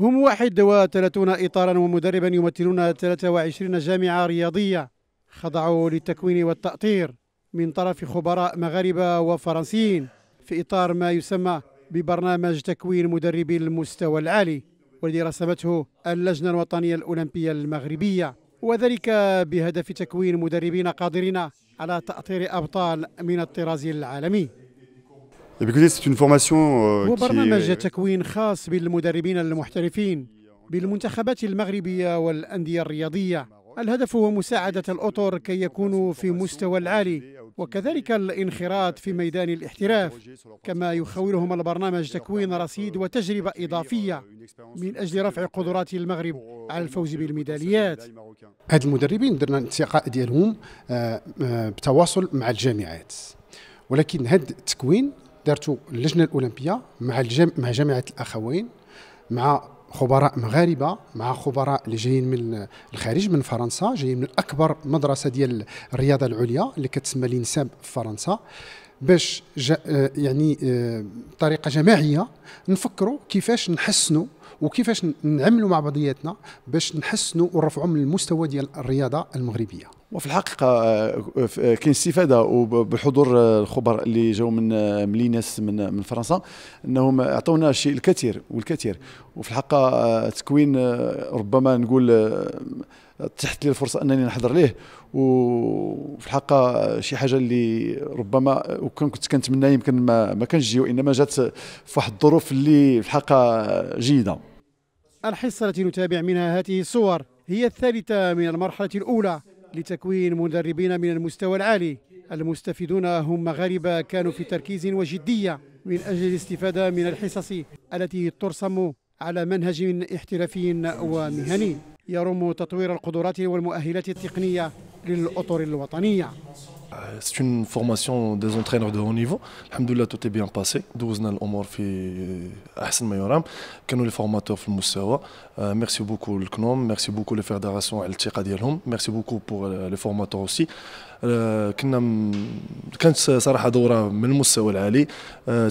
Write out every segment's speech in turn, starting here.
هم 31 إطارا ومدربا يمثلون 23 جامعة رياضية خضعوا للتكوين والتأطير من طرف خبراء مغاربة وفرنسيين في إطار ما يسمى ببرنامج تكوين مدربي المستوى العالي والذي رسمته اللجنة الوطنية الأولمبية المغربية وذلك بهدف تكوين مدربين قادرين على تأطير أبطال من الطراز العالمي Euh, وبرنامج تكوين خاص بالمدربين المحترفين بالمنتخبات المغربية والأندية الرياضية الهدف هو مساعدة الأطر كي يكونوا في مستوى العالي وكذلك الانخراط في ميدان الاحتراف كما يخولهم البرنامج تكوين رصيد وتجربة إضافية من أجل رفع قدرات المغرب على الفوز بالميداليات هاد المدربين درنا الانتقاء ديالهم آه، آه، بتواصل مع الجامعات ولكن هاد التكوين دارتو اللجنه الاولمبيه مع الجم... مع جامعه الاخوين مع خبراء مغاربه مع خبراء اللي جايين من الخارج من فرنسا جايين من اكبر مدرسه ديال الرياضه العليا اللي كتسمى لينساب في فرنسا باش جا آه، يعني آه، بطريقه جماعيه نفكروا كيفاش نحسنوا وكيفاش نعملوا مع بعضياتنا باش نحسنوا ونرفعوا من المستوى ديال الرياضه المغربيه وفي الحقيقة آه، آه، كاين استفادة وبحضور الخبراء اللي جاوا من آه، ليناس من من فرنسا انهم اعطونا الشيء الكثير والكثير وفي الحقيقة تكوين ربما نقول تحت لي الفرصة انني نحضر ليه وفي الحقيقة شي حاجة اللي ربما وكان كنت كنتمنى يمكن ما, ما كانش جي وانما جات في واحد الظروف اللي في الحقيقة جيدة الحصة التي نتابع منها هذه الصور هي الثالثة من المرحلة الأولى لتكوين مدربين من المستوى العالي المستفيدون هم مغاربة كانوا في تركيز وجدية من أجل الاستفادة من الحصص التي ترسم على منهج احترافي ومهني يرم تطوير القدرات والمؤهلات التقنية للأطر الوطنية Euh, c'est une formation des entraîneurs de haut niveau. Alhamdoulilah, tout est bien passé. دوزنا الامور في احسن ما يرام كانوا لي فورماتور في المستوى ميرسي بوكو للكنوم ميرسي بوكو لي فيدراسيون على الثقه ديالهم ميرسي بوكو بور لي فورماتور اوسي كنا كانت صراحه دوره من المستوى العالي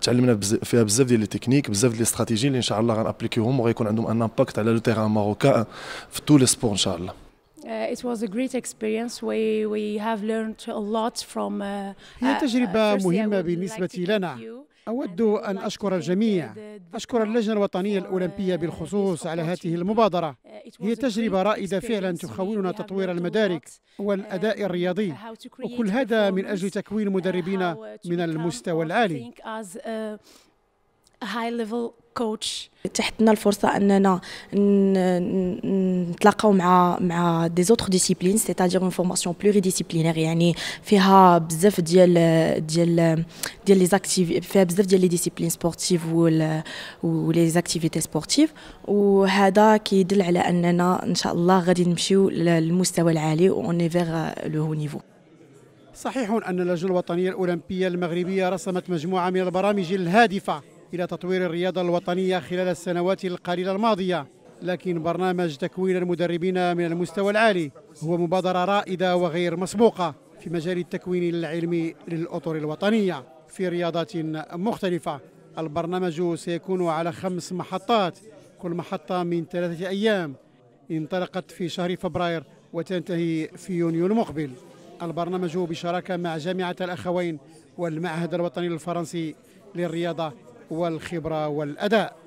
تعلمنا فيها بزاف ديال لي تكنيك بزاف ديال لي اللي ان شاء الله غنابليكيوهم وغيكون عندهم ان امباكت على لو تيغان ماروكان في تو لي سبور ان شاء الله Uh, it was a great experience. We we have learned a lot from. Uh, هي uh, تجربة مهمة بالنسبة لنا. أود أن أشكر الجميع أشكر اللجنة الوطنية الأولمبية بالخصوص على هذه المبادرة هي تجربة رائدة فعلا تخولنا تطوير المدارك والأداء الرياضي وكل هذا من أجل تكوين مدربين من المستوى العالي هاي ليفل كوتش تحتنا الفرصه اننا نتلاقاو مع مع دي زوتر ديسيبلين سيتادير اون فورماسيون بلوري ديسيبلينير يعني فيها بزاف ديال ديال ديال لي زاكتيف فيها بزاف ديال لي ديسيبلين سبورتيف لي زاكتيفيتي سبورتيف وهذا كيدل على اننا ان شاء الله غادي نمشيو للمستوى العالي اون فيغ لو هو نيفو صحيح ان اللجنه الوطنيه الاولمبيه المغربيه رسمت مجموعه من البرامج الهادفه إلى تطوير الرياضة الوطنية خلال السنوات القليلة الماضية لكن برنامج تكوين المدربين من المستوى العالي هو مبادرة رائدة وغير مسبوقة في مجال التكوين العلمي للأطر الوطنية في رياضات مختلفة البرنامج سيكون على خمس محطات كل محطة من ثلاثة أيام انطلقت في شهر فبراير وتنتهي في يونيو المقبل البرنامج بشراكة مع جامعة الأخوين والمعهد الوطني الفرنسي للرياضة والخبرة والأداء